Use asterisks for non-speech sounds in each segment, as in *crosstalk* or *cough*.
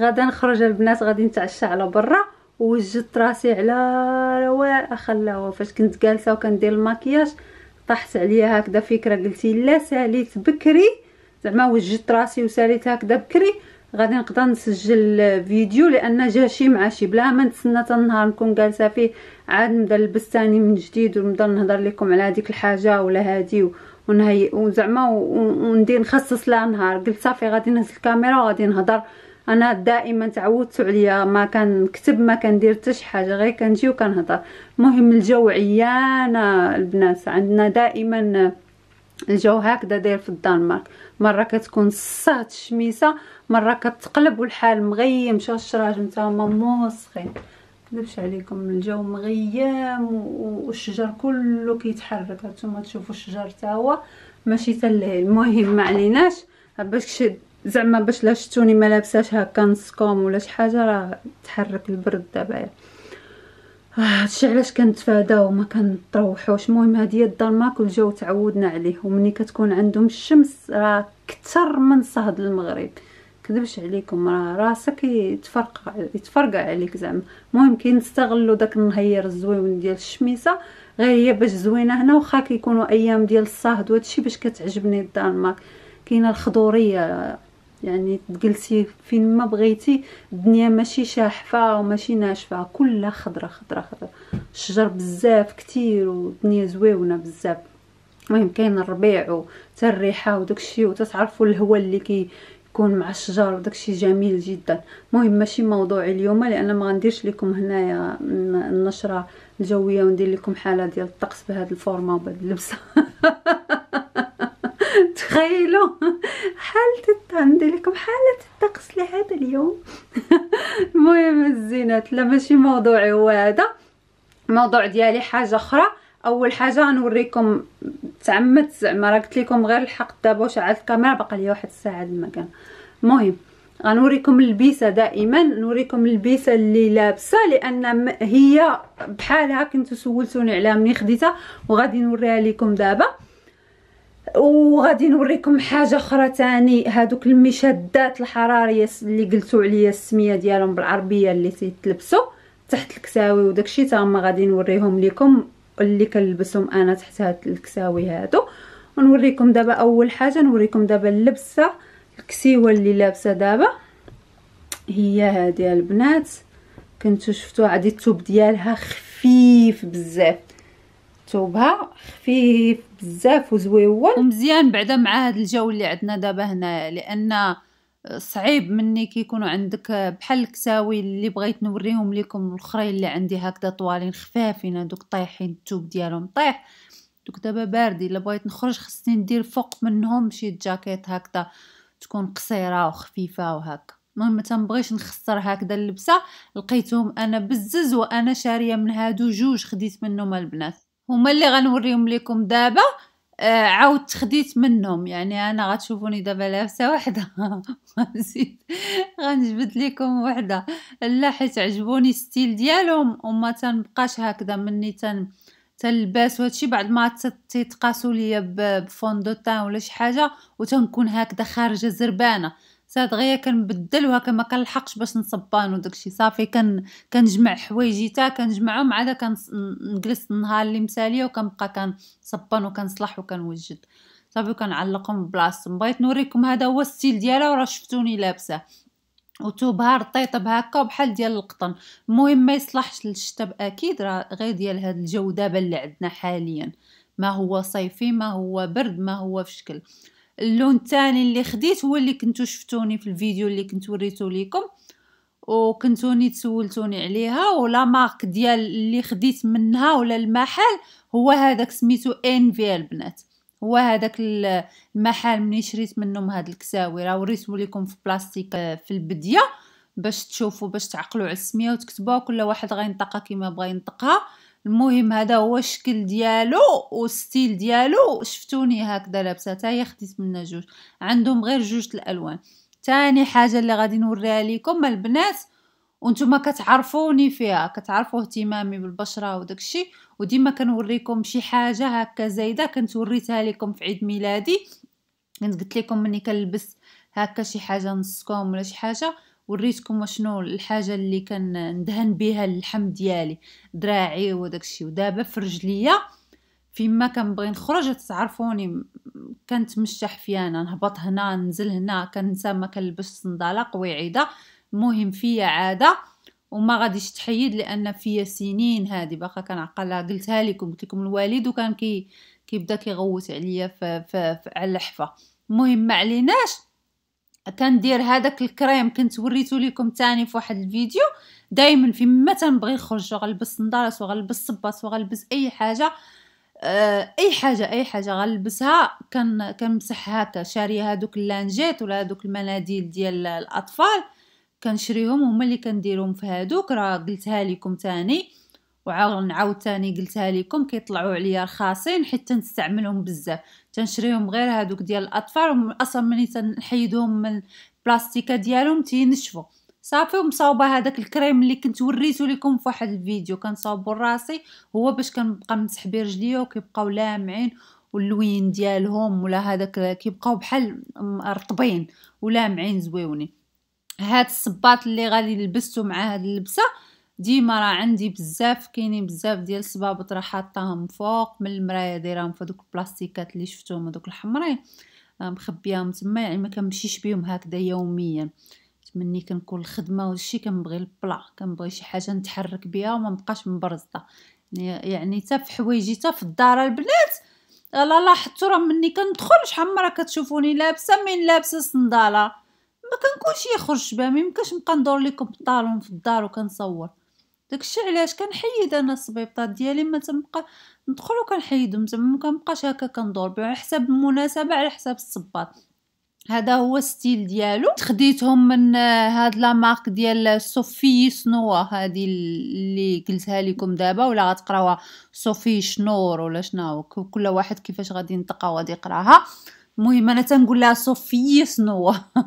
غدا نخرج البنات غادي نتعشى على برا ووجدت راسي على واعر خلاوه فاش كنت جالسه وكندير الماكياج طاحت عليا هكذا فكره قلتي لا ساليت بكري زعما وجدت راسي وساليت هكذا بكري غادي نقدر نسجل فيديو لان جا شي مع شي بلا ما نتسنى حتى النهار نكون جالسه فيه عاد نبدا نلبس ثاني من جديد ونبدا نهضر لكم على هذيك الحاجه ولا هادي ونهي وزعما وندير نخصص لها نهار قلت صافي غادي نهز الكاميرا وغادي نهضر انا دائما تعودت عليا ما كنكتب ما كندير حتى شي حاجه غير كنجي وكنهضر المهم الجو عيانه البنات عندنا دائما الجو هكذا داير في الدنمارك مره كتكون صات الشميسه مره كتقلب والحال مغيم شو الشراج نتا هما موسخين نبش عليكم الجو مغيم والشجر كله كيتحرك هانتوما تشوفوا الشجر تا هو ماشي حتى المهم ما عليناش باش زعما باش لا شتوني ما لابساش هكا نسكوم ولا شي حاجه راه تحرك البرد دابا هادشي آه علاش كنتفاداو وما كنطروحوش المهم هادي هي الدنمارك جو تعودنا عليه ومني كتكون عندهم الشمس راه كتر من صهد المغرب كذبش عليكم راه راسك يتفرقع يتفرقع عليك زعما المهم كينستغلوا داك النهير الزويون ديال الشميسه غير هي باش زوينه هنا واخا كيكونوا ايام ديال الصهد وهادشي باش كتعجبني الدنمارك كاينه الخضوريه يعني تجلسي فين ما بغيتي الدنيا ماشي شاحفه وماشي ناشفه كلها خضره خضره خضره الشجر بزاف كتير والدنيا زويونه بزاف المهم كاين الربيع وتا الريحه وداكشي وتتعرفوا الهواء اللي كي يكون مع الشجر وداكشي جميل جدا المهم ماشي موضوعي اليوم لان ما غنديرش لكم هنايا النشره الجويه وندير لكم حاله ديال الطقس بهذا الفورما وبهذه اللبسه *laughs* تخيلوا *laughs* حالة عندي لكم حالة الطقس لهذا اليوم *laughs* المهم الزينات لا ماشي موضوعي هو هذا الموضوع ديالي حاجه اخرى اول حاجه غنوريكم تعمدت زعما راه قلت لكم غير الحق دابا وشعلت الكاميرا باقي لي واحد الساعه المكان المهم غنوريكم اللبسه دائما نوريكم اللبسه اللي لابسه لان هي بحالها كنتو سولتوني عليها مني خديتها وغادي نوريها لكم دابا وغادي نوريكم حاجه اخرى تاني هادوك المشادات الحراريه اللي قلتوا عليا السميه ديالهم بالعربيه اللي تيتلبسوا تحت الكساوي وداكشي تا هما غادي نوريهم لكم اللي كنلبسهم انا تحت هاد الكساوي هادو ونوريكم دابا اول حاجه نوريكم دابا اللبسه الكسيوه اللي لابسه دابا هي هادي البنات كنتو شفتو عاد التوب ديالها خفيف بزاف الثوبها خفيف بزاف وزويون ومزيان بعدا مع هذا الجو اللي عندنا دابا هنايا لان صعيب مني كيكونوا عندك بحال الكساوي اللي بغيت نوريهم لكم الاخرين اللي عندي هكذا طوالين خفافين هذوك طايحين الثوب ديالهم طايح دوك دابا باردي الا بغيت نخرج خصني ندير فوق منهم شي جاكيت هكذا تكون قصيره وخفيفه وهكا المهم ما تنبغيش نخسر هكذا اللبسه لقيتهم انا بزز وانا شاريه من هادو جوج خديت منهم البنات هما اللي غنوريهم لكم دابا آه عاود خديت منهم يعني انا غتشوفوني دابا لابسه وحده *laughs* نسيت غنجبد لكم وحده لا حيت عجبوني ستيل ديالهم وما تنبقاش هكذا مني تن تلباس وهادشي بعد ما تيتقاسوا ليا بفوندوتان ولا شي حاجه وتنكون هكذا خارجه زربانه ساعة دغيا كنبدل وهكا ما كنلحقش باش نصبان وداكشي صافي كن كنجمع حوايجي تا كنجمعهم عاد كنجلس النهار اللي مساليه وكنبقى كنصبان وكنصلح وكنوجد صافي كنعلقهم بلاصتهم بغيت نوريكم هذا هو الستيل ديالها وراه شفتوني لابسه وتوبها رطيطه بهكا وبحال ديال القطن المهم ما يصلحش للشتا باكيد راه غير ديال هاد الجو دابا اللي عندنا حاليا ما هو صيفي ما هو برد ما هو في شكل اللون الثاني اللي خديت هو اللي كنتو شفتوني في الفيديو اللي كنت وريتو لكم وكنتوني تسولتوني عليها ولا مارك ديال اللي خديت منها ولا المحل هو هذاك سميتو انفي البنات هو هذاك المحل مني شريت منهم هاد الكساوي راه وريتو لكم في بلاستيك آه، في البديه باش تشوفوا باش تعقلوا على السميه وتكتبوها كل واحد غينطقها كيما بغى ينطقها المهم هذا هو الشكل ديالو والستيل ديالو شفتوني هكذا لابسه حتى هي خديت منها جوج عندهم غير جوج الالوان تاني حاجه اللي غادي نوريها لكم البنات وانتم كتعرفوني فيها كتعرفوا اهتمامي بالبشره وداكشي وديما كنوريكم شي حاجه هكا زايده كنت وريتها لكم في عيد ميلادي كنت قلت لكم مني كنلبس هكا شي حاجه نصكم ولا شي حاجه وريتكم شنو الحاجه اللي كندهن بها اللحم ديالي دراعي وداكشي ودابا في رجليا فيما كنبغي نخرج تعرفوني كنتمشى حفيانه نهبط هنا ننزل هنا كنسى ما كنلبس صنداله قويعده المهم فيا عاده وما غاديش تحيد لان فيا سنين هذه باقا كنعقلها قلتها لكم قلت لكم الوالد وكان كي كيبدا كيغوت عليا ف... على الحفه المهم ما عليناش كندير هذاك الكريم كنت وريتو لكم تاني في واحد الفيديو دائما في ما تنبغي نخرج غنلبس نضارس وغنلبس صباط وغنلبس آه، اي حاجه اي حاجه اي حاجه غنلبسها كن كنمسح هكا شاريه هذوك اللانجيت ولا هذوك المناديل ديال الاطفال كنشريهم هما اللي كنديرهم في هذوك راه قلتها لكم تاني وعاود تاني قلتها لكم كيطلعوا عليا رخاصين حيت تنستعملهم بزاف تنشريهم غير هادوك ديال الاطفال اصلا ملي تنحيدهم من البلاستيكه ديالهم تينشفوا صافي ومصاوبه هذاك الكريم اللي كنت وريته لكم في واحد الفيديو كنصاوبو راسي هو باش كنبقى مسح به رجليا وكيبقاو لامعين واللوين ديالهم ولا هذاك كيبقاو بحال رطبين ولامعين زويونين هاد الصباط اللي غادي لبستو مع هاد اللبسه ديما راه عندي بزاف كاينين بزاف ديال الصبابط راه حاطاهم فوق من المرايه دايرهم في دوك البلاستيكات اللي شفتوهم هذوك الحمرين آه، مخبياهم تما يعني ما كنمشيش بهم هكذا يوميا تمني كنكون الخدمه وشي كنبغي البلا كنبغي شي حاجه نتحرك بها وما نبقاش مبرزطه يعني حتى في حوايجي حتى في الدار البنات لا لاحظتوا راه مني كندخل شحال مره كتشوفوني لابسه من لابسه صنداله ما كنكونش يخرج بها ما يمكنش نبقى ندور لكم بالطالون في الدار وكنصور داكشي علاش كنحيد انا السبيبطات ديالي ما تنبقى ندخل وكنحيدهم زعما ما كنبقاش هكا كندور على حساب المناسبه على حساب الصباط هذا هو ستيل ديالو خديتهم من هاد لا مارك ديال صوفي شنو هذه اللي قلتها لكم دابا ولا غتقراوها صوفي شنور ولا شنو كل واحد كيفاش غادي ينطقها وغادي يقراها المهم انا تنقول لها صوفي سنو إيه *laughs*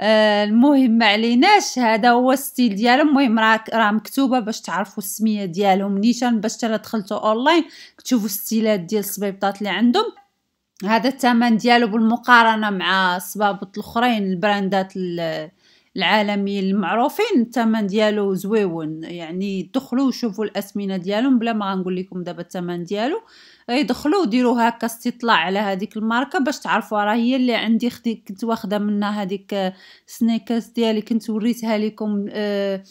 آه، المهم ما عليناش هذا هو الستيل ديالهم المهم راه راه مكتوبه باش تعرفوا السميه ديالهم نيشان باش حتى دخلتوا اونلاين تشوفوا الستيلات ديال الصبيبطات اللي عندهم هذا الثمن ديالو بالمقارنه مع الصبابط الاخرين البراندات اللي العالمي المعروفين الثمن ديالو زويون يعني دخلوا وشوفوا الاسمنه ديالهم بلا ما غنقول لكم دابا الثمن ديالو يدخلوا وديروا هكا استطلاع على هذيك الماركه باش تعرفوا راه هي اللي عندي خدي كنت واخده منها هذيك سنيكرز ديالي كنت وريتها لكم آه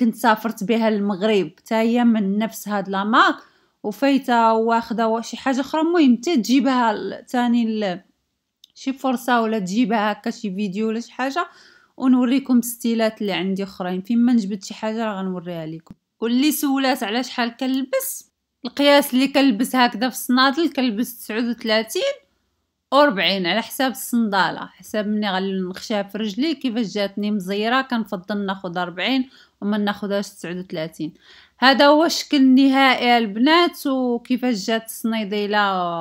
كنت سافرت بها المغرب حتى هي من نفس هاد لا وفايته واخده شي حاجه اخرى المهم حتى تجيبها ثاني شي فرصه ولا تجيبها هكا شي فيديو ولا شي حاجه ونوريكم ستيلات اللي عندي اخرين فين ما نجبد شي حاجه راه غنوريها لكم واللي سولات على شحال كنلبس القياس اللي كنلبس هكذا في الصنادل كنلبس 39 و40 على حساب الصنداله حساب مني غنخشيها في رجلي كيفاش جاتني مزيره كنفضل ناخذ 40 وما ناخذهاش 39 هذا هو الشكل النهائي البنات وكيفاش جات الصنيديله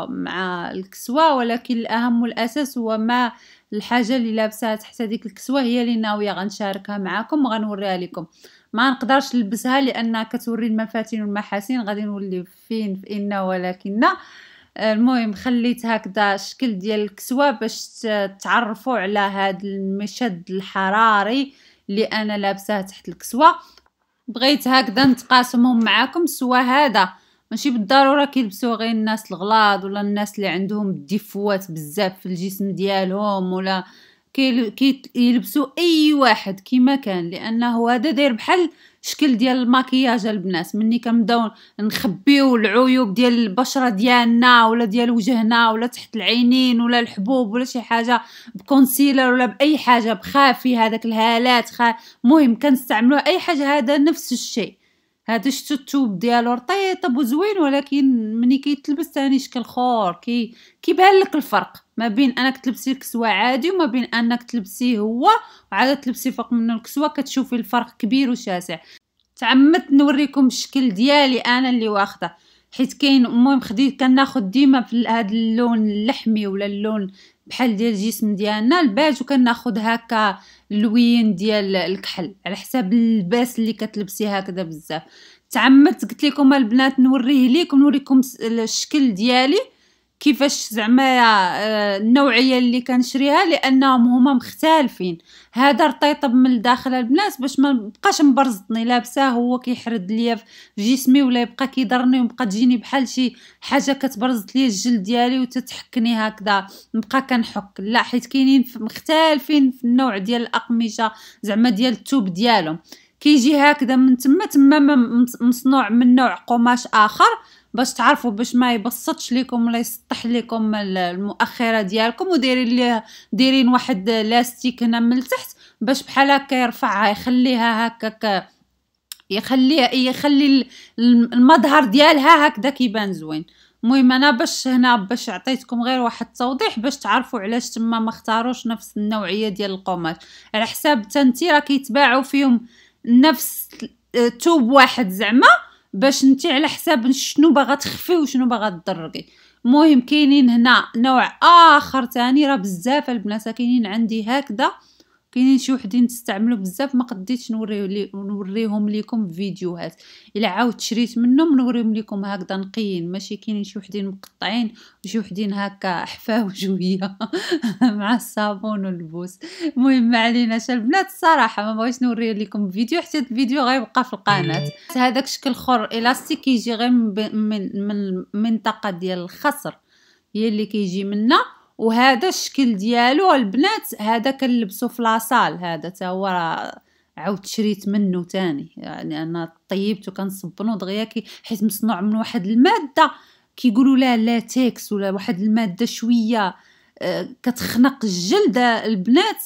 مع الكسوه ولكن الاهم والاساس هو ما الحاجه اللي لابساها تحت هذيك الكسوه هي اللي ناويه غنشاركها معكم وغنوريها لكم ما نقدرش نلبسها لان كتوري المفاتن والمحاسن غادي نولي فين في ان ولكن المهم خليت هكذا الشكل ديال الكسوه باش تعرفوا على هذا المشد الحراري اللي انا لابساه تحت الكسوه بغيت هكذا نتقاسمهم معكم سوا هذا ماشي بالضروره كيلبسوا غير الناس الغلاض ولا الناس اللي عندهم ديفوات بزاف في الجسم ديالهم ولا كيلبسوا اي واحد كيما كان لانه هذا داير بحال شكل ديال الماكياج البنات مني كنبداو نخبيو العيوب ديال البشره ديالنا ولا ديال وجهنا ولا تحت العينين ولا الحبوب ولا شي حاجه بكونسيلر ولا باي حاجه بخافي هذاك الهالات المهم كنستعملوا اي حاجه هذا نفس الشيء هذا شتو التوب ديالو رطيب وزوين ولكن ملي كيتلبس ثاني شكل خور كي كيبان لك الفرق ما بين انك تلبسي الكسوه عادي وما بين انك تلبسيه هو وعاد تلبسي فوق منه الكسوه كتشوفي الفرق كبير وشاسع تعمدت نوريكم الشكل ديالي انا اللي واخده حيت كاين المهم خديت كناخذ ديما في هذا اللون اللحمي ولا اللون بحال ديال الجسم ديالنا الباج وكناخد هكا اللوين ديال الكحل على حساب اللباس اللي كتلبسي هكذا بزاف تعمدت قلت لكم البنات نوريه ليكم نوريكم الشكل ديالي كيفاش زعما آه، النوعيه اللي كنشريها لانهم هما مختلفين هذا رطيطب من الداخل البنات باش ما نبقاش مبرزطني لابسه هو كيحرد ليا في جسمي ولا يبقى كيضرني ونبقى تجيني بحال شي حاجه كتبرزط ليا الجلد ديالي وتتحكني هكذا نبقى كنحك لا حيت كاينين مختلفين في النوع ديال الاقمشه زعما ديال التوب ديالهم كيجي هكذا من تما تما مصنوع من نوع قماش اخر باش تعرفوا باش ما يبسطش لكم ولا يسطح لكم المؤخره ديالكم ودايرين دايرين واحد لاستيك هنا من التحت باش بحال هكا يرفعها يخليها هكاك يخليها يخلي المظهر ديالها هكذا كيبان زوين المهم انا باش هنا باش عطيتكم غير واحد التوضيح باش تعرفوا علاش تما ما اختاروش نفس النوعيه ديال القماش على حساب تنتي راه كيتباعوا فيهم نفس توب واحد زعما باش انت على حساب شنو باغا تخفي وشنو باغا تضرقي المهم كاينين هنا نوع اخر تاني راه بزاف البنات كاينين عندي هكذا كاينين شي وحدين تستعملوا بزاف ما قديتش نوريه نوريهم في فيديوهات الا عاود شريت منهم نوريهم ليكم هكذا نقيين ماشي كاينين شي وحدين مقطعين وشي وحدين هكا حفاو جويه *laughs* مع الصابون والبوس المهم ما عليناش البنات الصراحه ما بغيتش نوري لكم فيديو حتى الفيديو غيبقى في القناه هذاك شكل خر الاستيك كيجي غير من من المنطقه ديال الخصر هي اللي كيجي منا وهذا الشكل ديالو البنات هذا كنلبسو في لاصال هذا تا هو عاود شريت منه تاني يعني انا طيبته كنصبنو دغيا كي حيت مصنوع من واحد الماده كيقولوا لا لاتكس ولا واحد الماده شويه آه، كتخنق الجلد البنات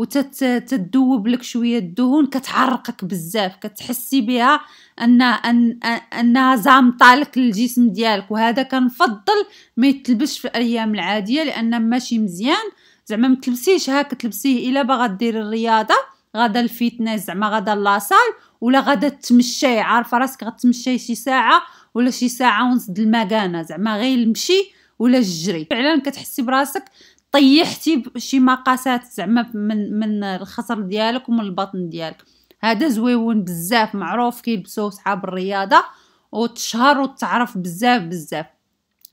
وتتذوب لك شويه الدهون كتعرقك بزاف كتحسي بها ان ان انها زامطه لك الجسم ديالك وهذا كنفضل ما يتلبسش في الايام العاديه لان ماشي مزيان زعما ما تلبسيش هاك تلبسيه الا باغا ديري الرياضه غدا الفيتنس زعما غدا لاصال ولا غدا تمشي عارفه راسك غتمشي شي ساعه ولا شي ساعه ونص د المكانه زعما غير المشي ولا الجري فعلا كتحسي براسك طيحتي بشي مقاسات زعما من من الخصر ديالك ومن البطن ديالك هذا زويون بزاف معروف كيلبسوه صحاب الرياضه وتشهر وتعرف بزاف بزاف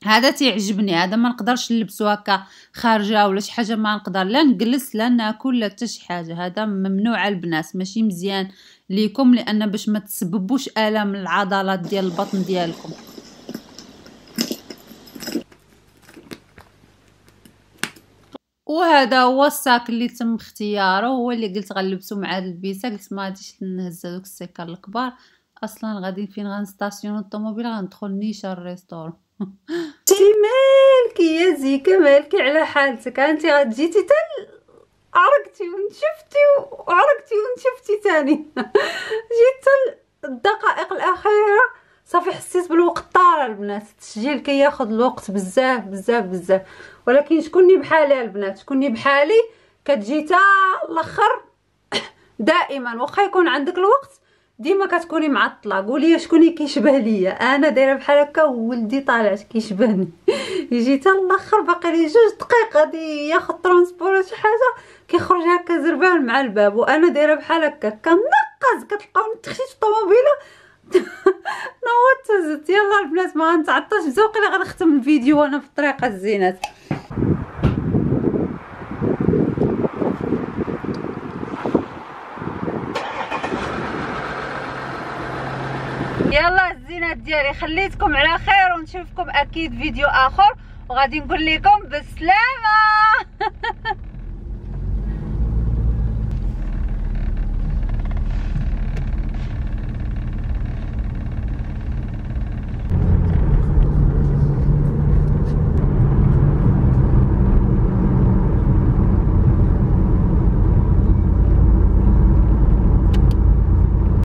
هذا تيعجبني هذا ما نقدرش نلبسو هكا خارجه ولا شي حاجه ما نقدر لا نجلس لا ناكل لا حتى شي حاجه هذا ممنوع على البنات ماشي مزيان ليكم لان باش ما تسببوش الام العضلات ديال البطن ديالكم وهذا هو الساك اللي تم اختياره هو اللي قلت غنلبسو مع هاد البيسه قلت ما غاديش نهز هذوك السيكار الكبار اصلا غادي فين غنستاسيون الطوموبيل غندخل نيشان الريستور *laughs* تي مالكي يا زيكا مالكي على حالتك انت جيتي تا عرقتي ونشفتي وعرقتي ونشفتي تاني *laughs* جيت الدقائق الاخيره صافي حسيت بالوقت طار البنات التسجيل كياخذ الوقت بزاف بزاف بزاف ولكن شكوني بحالي البنات شكوني بحالي كتجي تا الاخر *coughs* دائما واخا يكون عندك الوقت ديما كتكوني معطله قولي شكوني كيشبه ليا انا دايره بحال هكا وولدي طالع كيشبهني *laughs* يجي تا الاخر باقي لي جوج دقائق غادي ياخذ ترونسبور ولا شي حاجه كيخرج هكا زربان مع الباب وانا دايره بحال هكا كنقز كتلقاوني تخشيت في الطوموبيله نوضت *laughs* يلا البنات ما نتعطش بزاف قلي غنختم الفيديو وانا في الطريقه الزينات يلا الزينات ديالي خليتكم على خير ونشوفكم اكيد فيديو اخر وغادي نقول لكم بالسلامه *laughs*